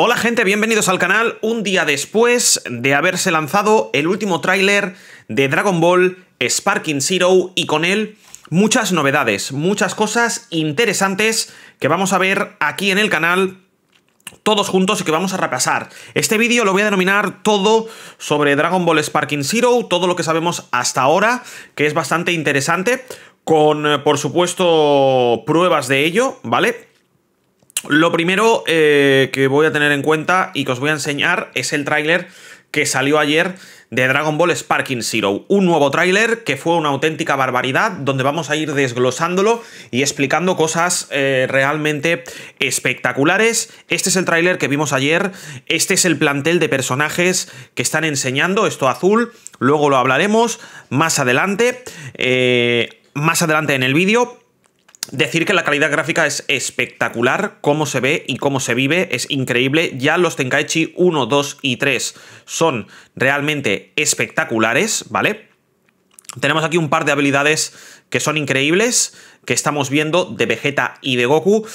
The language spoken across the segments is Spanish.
Hola gente, bienvenidos al canal un día después de haberse lanzado el último tráiler de Dragon Ball Sparking Zero y con él muchas novedades, muchas cosas interesantes que vamos a ver aquí en el canal todos juntos y que vamos a repasar. Este vídeo lo voy a denominar todo sobre Dragon Ball Sparking Zero, todo lo que sabemos hasta ahora, que es bastante interesante, con eh, por supuesto pruebas de ello, ¿vale? Lo primero eh, que voy a tener en cuenta y que os voy a enseñar es el tráiler que salió ayer de Dragon Ball Sparking Zero. Un nuevo tráiler que fue una auténtica barbaridad, donde vamos a ir desglosándolo y explicando cosas eh, realmente espectaculares. Este es el tráiler que vimos ayer, este es el plantel de personajes que están enseñando, esto azul, luego lo hablaremos más adelante, eh, más adelante en el vídeo, Decir que la calidad gráfica es espectacular, cómo se ve y cómo se vive es increíble. Ya los Tenkaichi 1, 2 y 3 son realmente espectaculares, ¿vale? Tenemos aquí un par de habilidades que son increíbles, que estamos viendo de Vegeta y de Goku.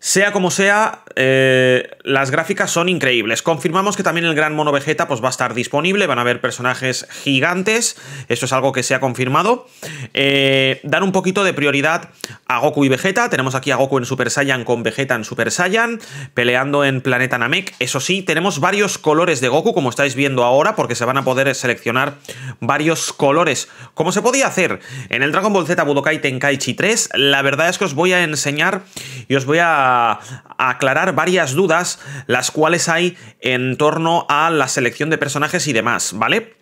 Sea como sea, eh, las gráficas son increíbles. Confirmamos que también el gran mono Vegeta pues, va a estar disponible, van a haber personajes gigantes, eso es algo que se ha confirmado. Dar eh, dan un poquito de prioridad a Goku y Vegeta, tenemos aquí a Goku en Super Saiyan con Vegeta en Super Saiyan, peleando en Planeta Namek, eso sí, tenemos varios colores de Goku, como estáis viendo ahora, porque se van a poder seleccionar varios colores, como se podía hacer en el Dragon Ball Z Budokai Tenkaichi 3, la verdad es que os voy a enseñar y os voy a a, aclarar varias dudas, las cuales hay en torno a la selección de personajes y demás, ¿vale?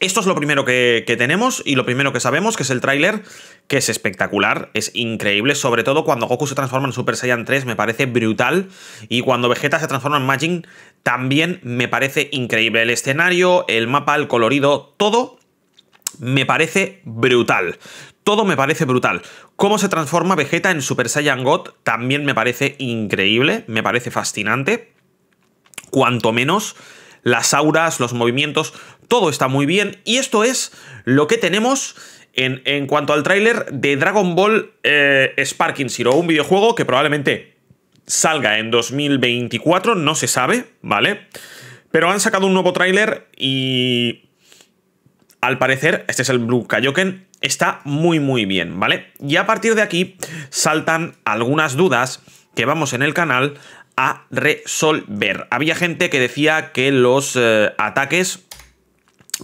Esto es lo primero que, tenemos y lo primero que sabemos, que es el tráiler, que es espectacular, es increíble, sobre todo cuando Goku se transforma en Super Saiyan 3 me parece brutal y cuando Vegeta se transforma en Majin también me parece increíble. El escenario, el mapa, el colorido, todo me parece brutal. Todo me parece brutal. Cómo se transforma Vegeta en Super Saiyan God también me parece increíble, me parece fascinante. Cuanto menos, las auras, los movimientos, todo está muy bien. Y esto es lo que tenemos en, cuanto al tráiler de Dragon Ball eh, Sparking Zero, un videojuego que probablemente salga en 2024, no se sabe, ¿vale? Pero han sacado un nuevo tráiler y... Al parecer, este es el Blue Kaioken, está muy muy bien, ¿vale? Y a partir de aquí saltan algunas dudas que vamos en el canal a resolver. Había gente que decía que los eh, ataques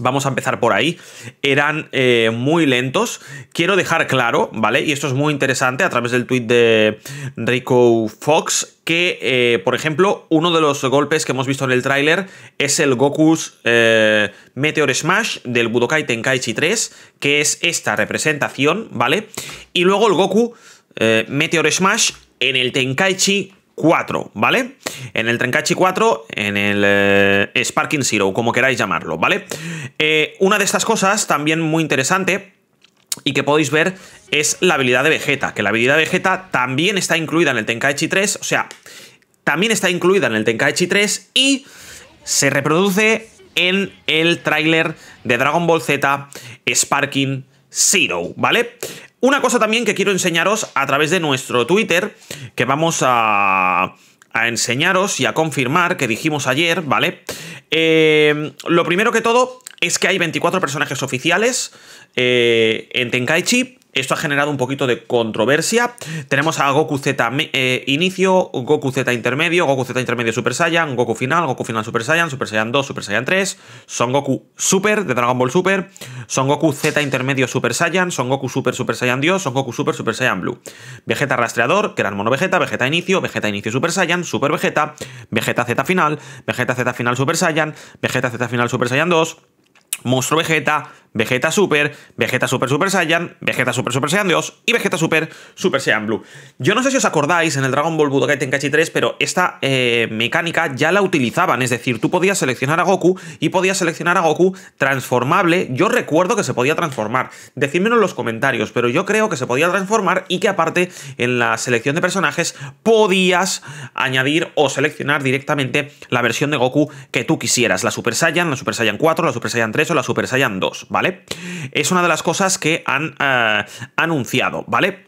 vamos a empezar por ahí, eran eh, muy lentos. Quiero dejar claro, ¿vale? Y esto es muy interesante a través del tweet de Rico Fox, que, eh, por ejemplo, uno de los golpes que hemos visto en el tráiler es el Goku eh, Meteor Smash del Budokai Tenkaichi 3, que es esta representación, ¿vale? Y luego el Goku Meteor Smash en el Tenkaichi 4, ¿vale? En el trencachi 4, en el eh, Sparking Zero, como queráis llamarlo, ¿vale? Eh, una de estas cosas, también muy interesante, y que podéis ver, es la habilidad de Vegeta, que la habilidad de Vegeta también está incluida en el Tenkaichi 3, o sea, también está incluida en el Tenkaichi 3 y se reproduce en el tráiler de Dragon Ball Z Sparking Zero, ¿vale? Una cosa también que quiero enseñaros a través de nuestro Twitter, que vamos a, a enseñaros y a confirmar, que dijimos ayer, ¿vale? Eh, lo primero que todo es que hay 24 personajes oficiales eh, en Tenkaichi esto ha generado un poquito de controversia. Tenemos a Goku Z eh, inicio, Goku Z intermedio, Goku Z intermedio Super Saiyan, Goku final, Goku final Super Saiyan, Super Saiyan 2, Super Saiyan 3, Son Goku Super de Dragon Ball Super, Son Goku Z intermedio Super Saiyan, Son Goku Super Super Saiyan Dios, Son Goku Super Super Saiyan Blue, Vegeta rastreador, que era el mono Vegeta, Vegeta inicio, Vegeta inicio Super Saiyan, Super Vegeta, Vegeta Z final, Vegeta Z final Super Saiyan, Vegeta Z final Super Saiyan 2, Monstruo Vegeta, Vegeta Super, Vegeta Super Super Saiyan, Vegeta Super Super Saiyan 2 y Vegeta Super Super Saiyan Blue. Yo no sé si os acordáis en el Dragon Ball Budokai Tenkaichi 3, pero esta eh, mecánica ya la utilizaban, es decir, tú podías seleccionar a Goku y podías seleccionar a Goku transformable. Yo recuerdo que se podía transformar, decídmelo en los comentarios, pero yo creo que se podía transformar y que aparte en la selección de personajes podías añadir o seleccionar directamente la versión de Goku que tú quisieras, la Super Saiyan, la Super Saiyan 4, la Super Saiyan 3 o la Super Saiyan 2, ¿vale? Es una de las cosas que han eh, anunciado, ¿vale?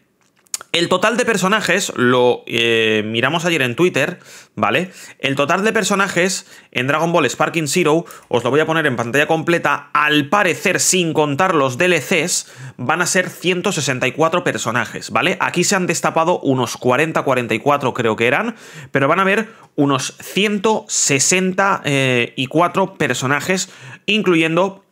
El total de personajes, lo eh, miramos ayer en Twitter, ¿vale? El total de personajes en Dragon Ball Sparking Zero, os lo voy a poner en pantalla completa, al parecer, sin contar los DLCs, van a ser 164 personajes, ¿vale? Aquí se han destapado unos 40, 44 creo que eran, pero van a haber unos 164 eh, personajes, incluyendo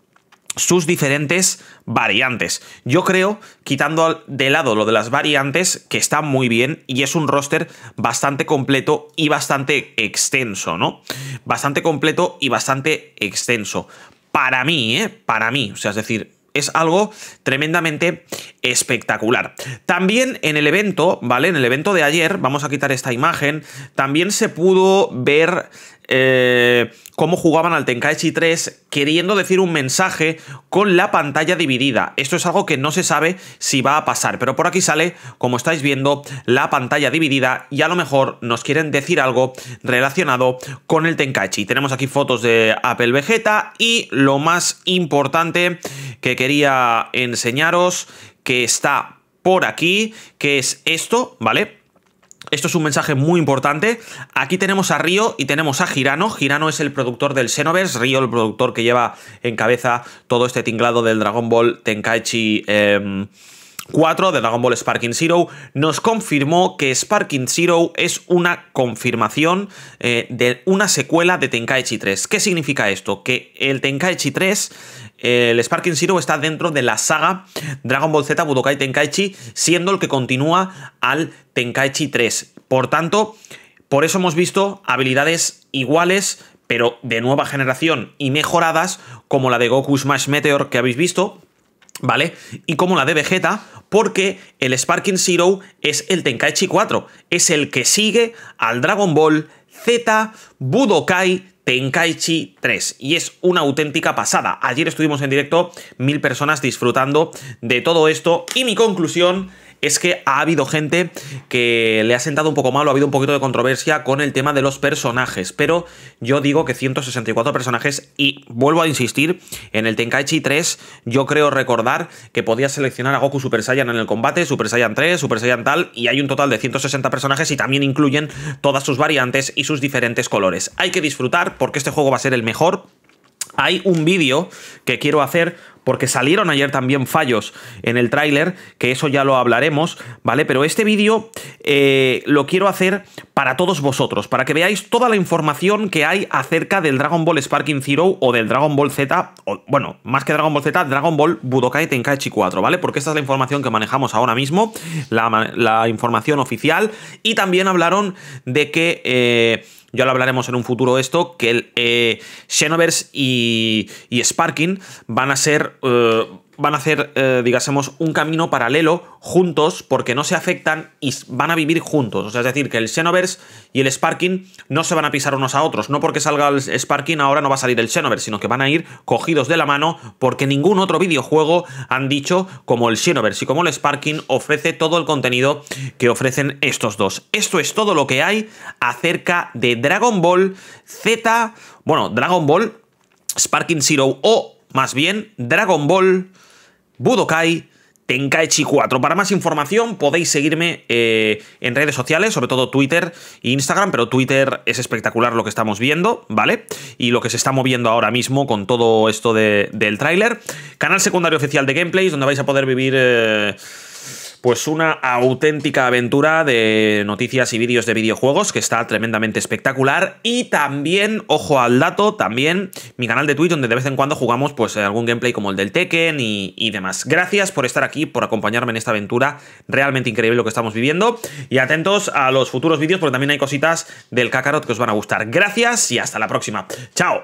sus diferentes variantes. Yo creo, quitando de lado lo de las variantes, que está muy bien y es un roster bastante completo y bastante extenso, ¿no? Bastante completo y bastante extenso. Para mí, ¿eh? Para mí, o sea, es decir, es algo tremendamente espectacular. También en el evento, ¿vale? En el evento de ayer, vamos a quitar esta imagen, también se pudo ver eh, cómo jugaban al Tenkaichi 3 queriendo decir un mensaje con la pantalla dividida. Esto es algo que no se sabe si va a pasar, pero por aquí sale, como estáis viendo, la pantalla dividida y a lo mejor nos quieren decir algo relacionado con el Tenkaichi. Tenemos aquí fotos de Apple Vegeta y lo más importante que quería enseñaros que está por aquí, que es esto, ¿vale? Esto es un mensaje muy importante. Aquí tenemos a Río y tenemos a Girano. Girano es el productor del Xenoverse, Río el productor que lleva en cabeza todo este tinglado del Dragon Ball Tenkaichi... Em, 4 de Dragon Ball Sparking Zero nos confirmó que Sparking Zero es una confirmación eh, de una secuela de Tenkaichi 3. ¿Qué significa esto? Que el Tenkaichi 3, el Sparking Zero está dentro de la saga Dragon Ball Z Budokai Tenkaichi, siendo el que continúa al Tenkaichi 3. Por tanto, por eso hemos visto habilidades iguales, pero de nueva generación y mejoradas, como la de Goku Smash Meteor que habéis visto, ¿vale? Y como la de Vegeta porque el Sparking Zero es el Tenkaichi 4, es el que sigue al Dragon Ball Z Budokai Tenkaichi 3 y es una auténtica pasada. Ayer estuvimos en directo mil personas disfrutando de todo esto y mi conclusión es que ha habido gente que le ha sentado un poco mal o ha habido un poquito de controversia con el tema de los personajes, pero yo digo que 164 personajes y vuelvo a insistir, en el Tenkaichi 3 yo creo recordar que podías seleccionar a Goku Super Saiyan en el combate, Super Saiyan 3, Super Saiyan tal, y hay un total de 160 personajes y también incluyen todas sus variantes y sus diferentes colores. Hay que disfrutar porque este juego va a ser el mejor hay un vídeo que quiero hacer porque salieron ayer también fallos en el tráiler, que eso ya lo hablaremos, ¿vale? Pero este vídeo eh, lo quiero hacer para todos vosotros, para que veáis toda la información que hay acerca del Dragon Ball Sparking Zero o del Dragon Ball Z, o, bueno, más que Dragon Ball Z, Dragon Ball Budokai Tenkaichi 4, ¿vale? Porque esta es la información que manejamos ahora mismo, la, información oficial, y también hablaron de que... Eh, ya lo hablaremos en un futuro esto, que el, eh, y, y, Sparking van a ser... Eh, van a hacer, eh, digásemos, un camino paralelo juntos porque no se afectan y van a vivir juntos. O sea, es decir, que el Xenoverse y el Sparking no se van a pisar unos a otros. No porque salga el Sparking ahora no va a salir el Xenoverse, sino que van a ir cogidos de la mano porque ningún otro videojuego han dicho como el Xenoverse y como el Sparking ofrece todo el contenido que ofrecen estos dos. Esto es todo lo que hay acerca de Dragon Ball Z, bueno, Dragon Ball, Sparking Zero o más bien Dragon Ball Budokai Tenkaichi 4. Para más información podéis seguirme eh, en redes sociales, sobre todo Twitter e Instagram, pero Twitter es espectacular lo que estamos viendo, ¿vale? Y lo que se está moviendo ahora mismo con todo esto del tráiler. Canal secundario oficial de gameplays, donde vais a poder vivir... Eh, pues una auténtica aventura de noticias y vídeos de videojuegos que está tremendamente espectacular y también, ojo al dato, también mi canal de Twitch donde de vez en cuando jugamos pues eh, algún gameplay como el del Tekken y, y demás. Gracias por estar aquí, por acompañarme en esta aventura, realmente increíble lo que estamos viviendo y atentos a los futuros vídeos porque también hay cositas del Kakarot que os van a gustar. Gracias y hasta la próxima. ¡Chao!